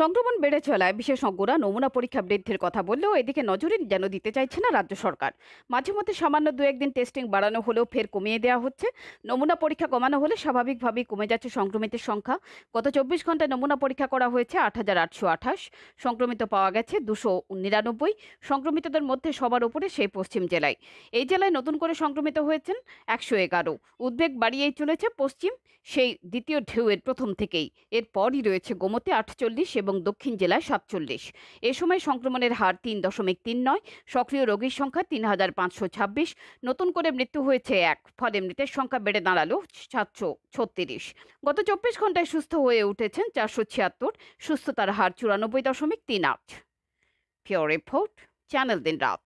সংক্রমণ বেড়ে চলায় বিশেষজ্ঞরা নমুনা পরীক্ষা বৃদ্ধির কথা বললেও এদিকে নজরই যেন দিতে চাইছে না রাজ্য সরকার মাঝে মধ্যে সামান্য দু একদিন টেস্টিং বাড়ানো হলেও ফের কমিয়ে দেওয়া হচ্ছে নমুনা পরীক্ষা কমানো হলে স্বাভাবিকভাবেই কমে যাচ্ছে সংক্রমিতের সংখ্যা গত চব্বিশ ঘন্টায় নমুনা পরীক্ষা করা হয়েছে আট হাজার আটশো আঠাশ সংক্রমিত পাওয়া গেছে দুশো নিরানব্বই সংক্রমিতদের মধ্যে সবার উপরে সেই পশ্চিম জেলায় এই জেলায় নতুন করে সংক্রমিত হয়েছেন একশো এগারো উদ্বেগ বাড়িয়েই চলেছে পশ্চিম সেই দ্বিতীয় ঢেউয়ের প্রথম থেকেই এরপরই রয়েছে গোমতে আটচল্লিশ এবং দক্ষিণ জেলায় সাতচল্লিশ এ সময় সংক্রমণের হার তিন দশমিক তিন নয় সক্রিয় রোগীর সংখ্যা তিন হাজার পাঁচশো ছাব্বিশ নতুন করে মৃত্যু হয়েছে এক ফলে মৃতের সংখ্যা বেড়ে দাঁড়ালো সাতশো ছত্রিশ গত চব্বিশ ঘন্টায় সুস্থ হয়ে উঠেছেন চারশো ছিয়াত্তর সুস্থতার হার চুরানব্বই দশমিক তিন আট পিওর রিপোর্ট চ্যানেল দিন রাত